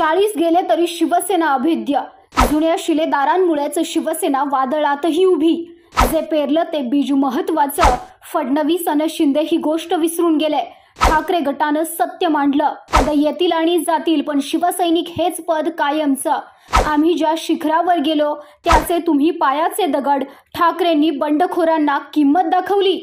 चाळीस गेले तरी शिवसेना अभेद्य जुन्या शिलेदारांमुळेच शिवसेना वादळातही उभी जे पेरलं ते बीज महत्वाचं फडणवीस अन शिंदे ही गोष्ट विसरून गेले ठाकरे गटानं सत्य मांडलं पद येतील आणि जातील पण शिवसैनिक हेच पद कायमचं आम्ही ज्या शिखरावर गेलो त्याचे तुम्ही पायाचे दगड ठाकरेंनी बंडखोरांना किंमत दाखवली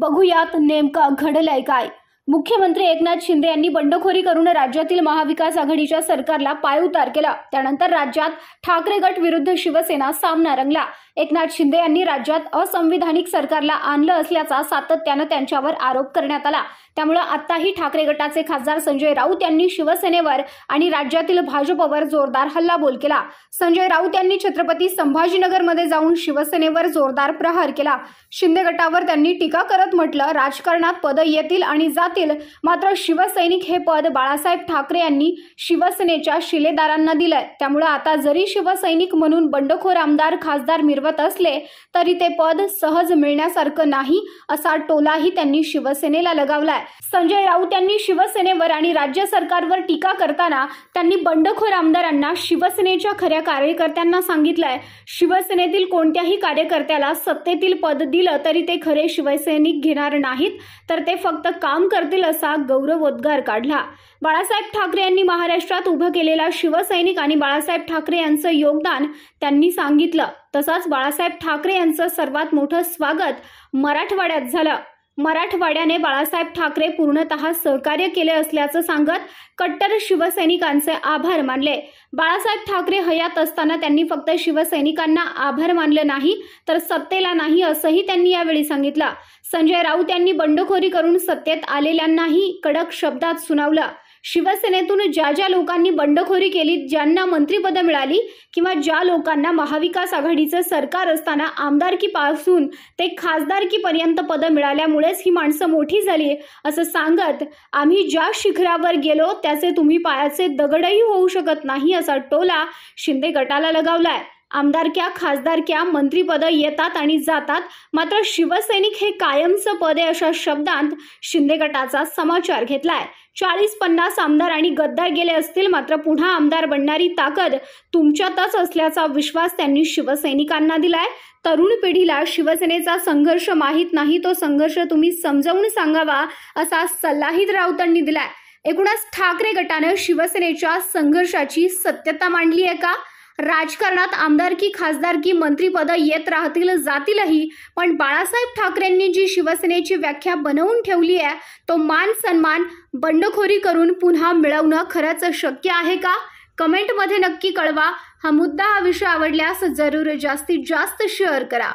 बघूयात नेमकं घडलंय काय मुख्यमंत्री एकनाथ शिंदे यांनी बंडखोरी करून राज्यातील महाविकास आघाडीच्या सरकारला पायउतार केला त्यानंतर राज्यात ठाकरे गट विरुद्ध शिवसेना सामना रंगला एकनाथ शिंदे यांनी राज्यात असंविधानिक सरकारला आणलं असल्याचा सातत्यानं त्यांच्यावर आरोप करण्यात आला त्यामुळे आताही ठाकरे गटाचे खासदार संजय राऊत यांनी शिवसेनेवर आणि राज्यातील भाजपवर जोरदार हल्लाबोल केला संजय राऊत यांनी छत्रपती संभाजीनगरमध्ये जाऊन शिवसेनेवर जोरदार प्रहार केला शिंदे गटावर त्यांनी टीका करत म्हटलं राजकारणात पद येतील आणि जातील मात्र शिवसैनिक हे पद बाळासाहेब ठाकरे यांनी शिवसेनेच्या शिलेदारांना दिलंय त्यामुळे आता जरी शिवसैनिक म्हणून बंडखोर आमदार खासदार ठेवत असले तरी ते पद सहज मिळण्यासारखं नाही असा टोलाही त्यांनी शिवसेनेला लगावलाय संजय राऊत यांनी शिवसेनेवर आणि राज्य सरकारवर टीका करताना त्यांनी बंडखोर आमदारांना शिवसेनेच्या खऱ्या कार्यकर्त्यांना सांगितलंय शिवसेनेतील कोणत्याही कार्यकर्त्याला सत्तेतील पद दिलं तरी ते खरे शिवसैनिक घेणार नाहीत तर ते फक्त काम करतील असा गौरवोद्गार काढला बाळासाहेब ठाकरे यांनी महाराष्ट्रात उभं केलेला शिवसैनिक आणि बाळासाहेब ठाकरे यांचं योगदान त्यांनी सांगितलं तसाच बाळासाहेब ठाकरे यांचं सर्वात मोठं स्वागत मराठवाड्यात झालं मराठवाड्याने बाळासाहेब ठाकरे पूर्णत सहकार्य केले असल्याचं सांगत कट्टर शिवसैनिकांचे आभार मानले बाळासाहेब ठाकरे हयात असताना त्यांनी फक्त शिवसैनिकांना आभार मानले नाही तर सत्तेला नाही असंही त्यांनी यावेळी सांगितलं संजय राऊत यांनी बंडखोरी करून सत्तेत आलेल्यांनाही कडक शब्दात सुनावलं शिवसेनेतून ज्या ज्या लोकांनी बंडखोरी केली ज्यांना मंत्रीपदं मिळाली किंवा ज्या लोकांना महाविकास आघाडीचं सरकार असताना आमदारकीपासून ते खासदारकीपर्यंत पदं मिळाल्यामुळेच ही माणसं मोठी झाली असं सांगत आम्ही ज्या शिखरावर गेलो त्याचे तुम्ही पायाचे दगडही होऊ शकत नाही असा टोला शिंदे गटाला लगावलाय आमदारक्या खासदारक्या मंत्रीपदं येतात आणि जातात मात्र शिवसैनिक हे कायमचं पद आहे अशा शब्दांत शिंदे गटाचा समाचार घेतलाय चाळीस पन्नास आमदार आणि गद्दार गेले असतील मात्र पुन्हा आमदार बनणारी ताकद तुमच्यातच असल्याचा विश्वास त्यांनी शिवसैनिकांना दिलाय तरुण पिढीला शिवसेनेचा संघर्ष माहीत नाही तो संघर्ष तुम्ही समजावून सांगावा असा सल्लाही राऊतांनी दिलाय एकूणच ठाकरे गटानं शिवसेनेच्या संघर्षाची सत्यता मांडली आहे का राजकारणात आमदार की की मंत्री मंत्रीपद येत राहतील जातीलही पण बाळासाहेब ठाकरेंनी जी शिवसेनेची व्याख्या बनवून ठेवली आहे तो मान सन्मान बंडखोरी करून पुन्हा मिळवणं खरंच शक्य आहे का कमेंटमध्ये नक्की कळवा हा मुद्दा हा विषय आवडल्यास जरूर जास्तीत जास्त शेअर करा